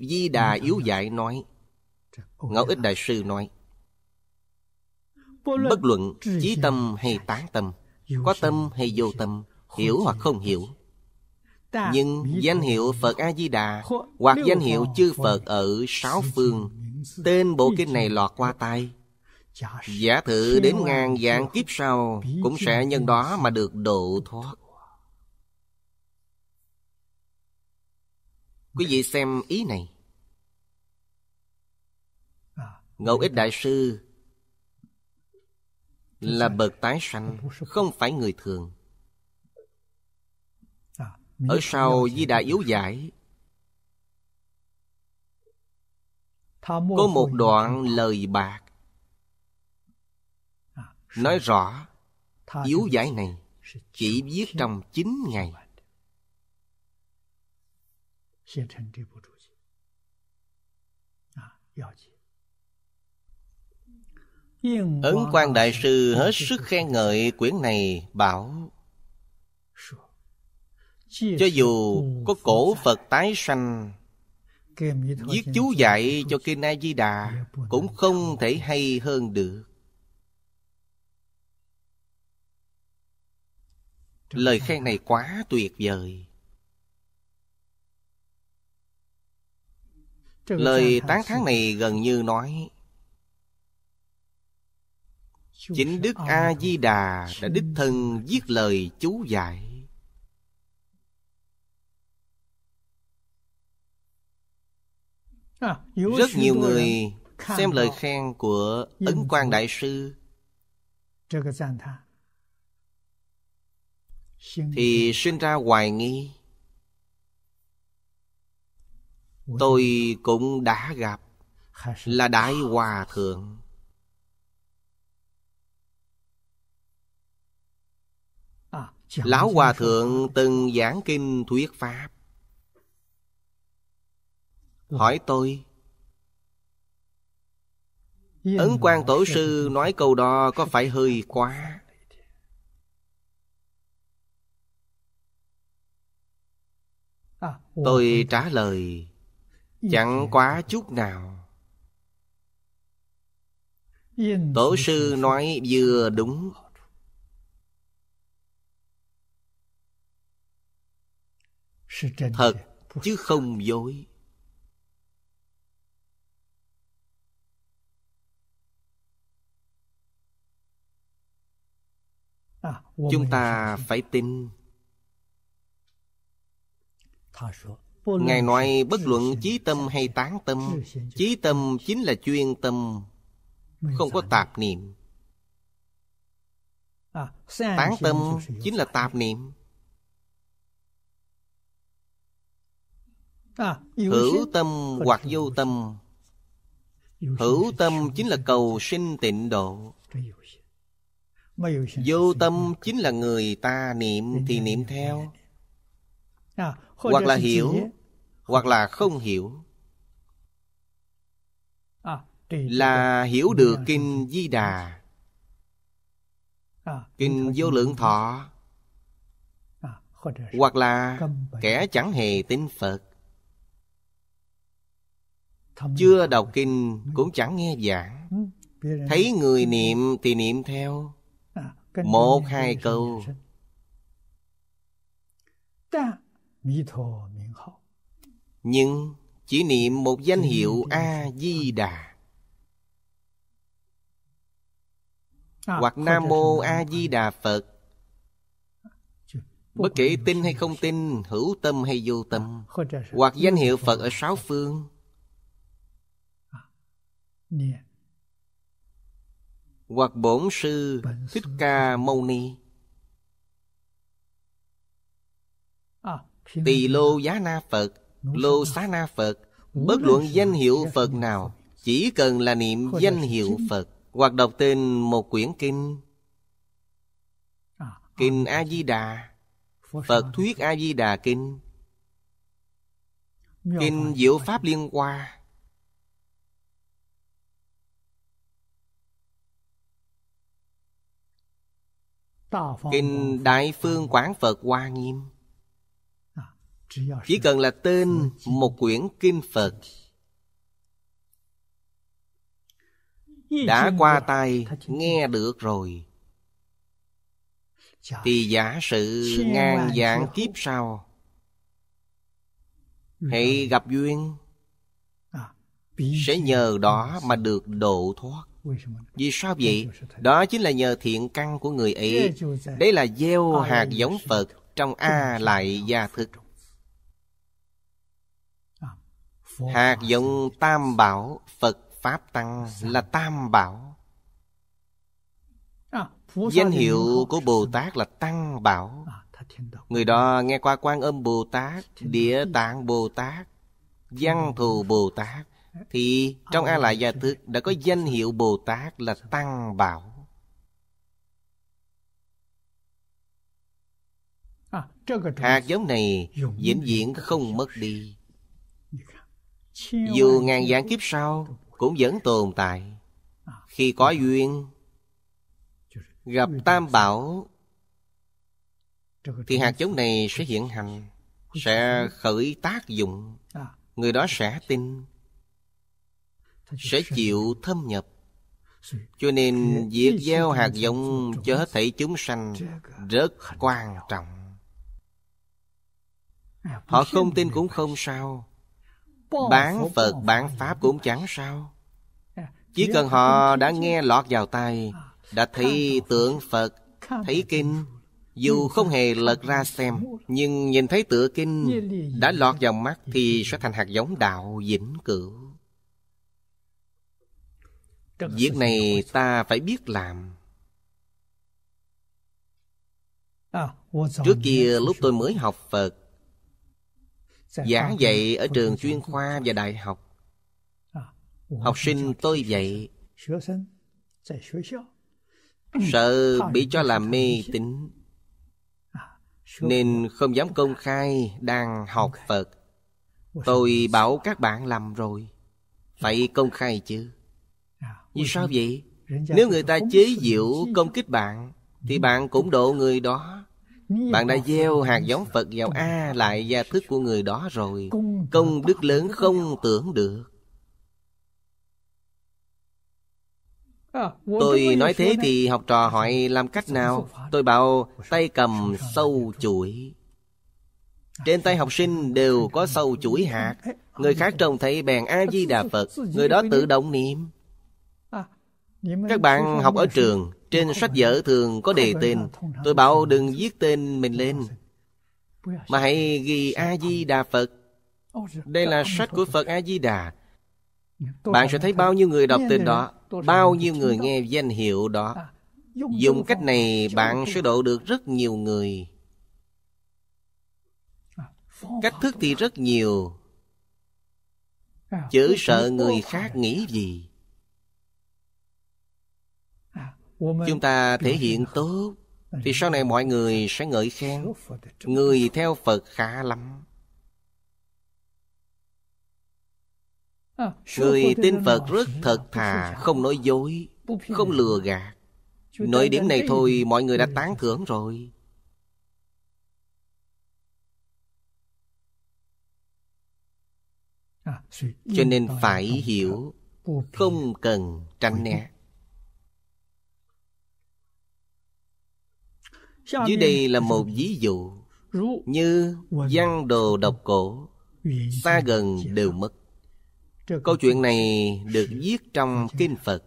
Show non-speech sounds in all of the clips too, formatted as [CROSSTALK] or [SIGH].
Di Đà dạ, dạ, dạ. Yếu Dạy nói Ngẫu Ích Đại Sư nói Bất luận chí tâm hay tán tâm Có tâm hay vô tâm Hiểu hoặc không hiểu Nhưng danh hiệu Phật A-di-đà Hoặc danh hiệu chư Phật ở sáu phương Tên bộ kinh này lọt qua tay Giả thử đến ngàn dạng kiếp sau Cũng sẽ nhân đó mà được độ thoát Quý vị xem ý này Ngẫu ích đại sư Là bậc tái sanh Không phải người thường Ở sau Di Đà Yếu Giải Có một đoạn lời bạc Nói rõ Yếu giải này Chỉ viết trong chín ngày 写成这部注解啊，要解。Ấn quan Đại Sư hết sức khen ngợi quyển này bảo Cho dù có cổ Phật tái sanh Viết chú dạy cho Kinh A Di Đà Cũng không thể hay hơn được Lời khen này quá tuyệt vời lời tán thán này gần như nói chính đức a di đà đã đích thân viết lời chú giải à, rất nhiều người xem lời khen của ấn quang đại sư thì sinh ra hoài nghi tôi cũng đã gặp là đại hòa thượng à, lão hòa thượng từng giảng kinh thuyết pháp hỏi tôi ấn quan tổ sư nói câu đó có phải hơi quá à, tôi trả lời Chẳng quá chút nào Tổ sư nói vừa đúng Thật chứ không dối Chúng ta phải tin Ngài nói bất luận chí tâm hay tán tâm Chí tâm chính là chuyên tâm Không có tạp niệm à, Tán tâm chính là tạp niệm à, Hữu tâm hoặc vô tâm Hữu tâm chính là cầu sinh tịnh độ Vô tâm chính là người ta niệm thì niệm theo À, hoặc là hiểu hoặc là không hiểu à, là hiểu được kinh di đà à, kinh vô lượng thọ hoặc là kẻ chẳng hề tin phật chưa đọc kinh cũng chẳng nghe giảng thấy người niệm thì niệm theo một hai câu nhưng chỉ niệm một danh hiệu a di đà à, hoặc nam mô a di đà phật bất kể tin hay không tin hữu tâm hay vô tâm à, hoặc danh dạ, hiệu phật ở sáu phương à, hoặc bổn sư thích ca mâu ni tỳ lô giá na phật lô xá na phật bất luận danh hiệu phật nào chỉ cần là niệm danh hiệu phật hoặc đọc tên một quyển kinh à, kinh à, a di đà phật thuyết a di đà kinh kinh diệu pháp liên hoa kinh đại phương quán phật hoa nghiêm chỉ cần là tên một quyển kinh phật đã qua tay nghe được rồi thì giả sử ngàn dạng kiếp sau ừ. hãy gặp duyên à, sẽ nhờ đó mà được độ thoát vì sao vậy đó chính là nhờ thiện căn của người ấy đấy là gieo hạt giống phật trong a lại gia thực hạt giống tam bảo phật pháp tăng là tam bảo danh hiệu của bồ tát là tăng bảo người đó nghe qua quan âm bồ tát địa tạng bồ tát văn thù bồ tát thì trong a la gia thức đã có danh hiệu bồ tát là tăng bảo hạt giống này vĩnh viễn không mất đi dù ngàn vạn kiếp sau Cũng vẫn tồn tại Khi có à, duyên Gặp tam bảo Thì hạt giống này sẽ hiện hành Sẽ khởi tác dụng Người đó sẽ tin Sẽ chịu thâm nhập cho nên việc gieo hạt giống cho hết thảy chúng sanh rất quan trọng. Họ không tin cũng không sao, Bán Phật bán Pháp cũng chẳng sao à, Chỉ cần họ đã nghe lọt vào tai à, Đã thấy tượng Phật Thấy kinh Dù không hề lật ra xem Nhưng nhìn thấy tựa kinh Đã lọt vào mắt Thì sẽ thành hạt giống đạo vĩnh cửu Việc này ta phải biết làm à, Trước kia lúc tôi mới học Phật giảng dạy ở trường chuyên khoa và đại học à, học sinh tôi dạy [COUGHS] sợ bị cho là mê tín à, nên không dám công khai đang học phật tôi bảo các bạn làm rồi dạ. phải công khai chứ à, vì sao vậy nếu người ta chế giễu công kích bạn thì ừ. bạn cũng độ người đó bạn đã gieo hạt giống Phật vào A lại gia thức của người đó rồi Công đức lớn không tưởng được à, Tôi nói thế thì học trò hỏi làm cách nào Tôi bảo tay cầm sâu chuỗi Trên tay học sinh đều có sâu chuỗi hạt Người khác trông thấy bèn A-di-đà Phật Người đó tự động niệm à, Các bạn học ở trường trên sách vở thường có đề tên Tôi bảo đừng viết tên mình lên Mà hãy ghi A-di-đà Phật Đây là sách của Phật A-di-đà Bạn sẽ thấy bao nhiêu người đọc tên đó Bao nhiêu người nghe danh hiệu đó Dùng cách này bạn sẽ độ được rất nhiều người Cách thức thì rất nhiều chớ sợ người khác nghĩ gì chúng ta thể hiện tốt thì sau này mọi người sẽ ngợi khen người theo phật khá lắm ah, người tin phật rất thật thà không nói dối không lừa gạt nội điểm này thôi mọi người đã tán thưởng rồi ah, cho nên phải hiểu không cần tranh né Dưới đây là một ví dụ Như văn đồ độc cổ Xa gần đều mất Câu chuyện này được viết trong Kinh Phật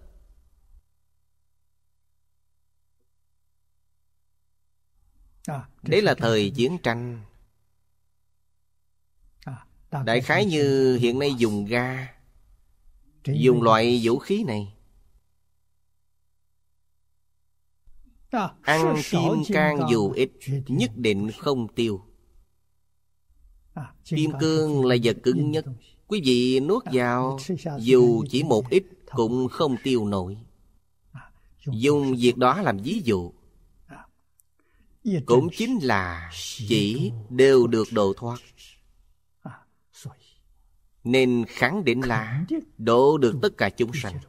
à, Đấy là thời chiến tranh à, Đại khái như hiện nay dùng ga Dùng loại vũ khí này Ăn kim cang dù ít Nhất định không tiêu Kim à, cương là vật cứng nhất Quý vị nuốt vào Dù chỉ một ít Cũng không tiêu nổi à, Dùng việc đó làm ví dụ à, Cũng chính là Chỉ đều được độ thoát Nên khẳng định là Độ được tất cả chúng sanh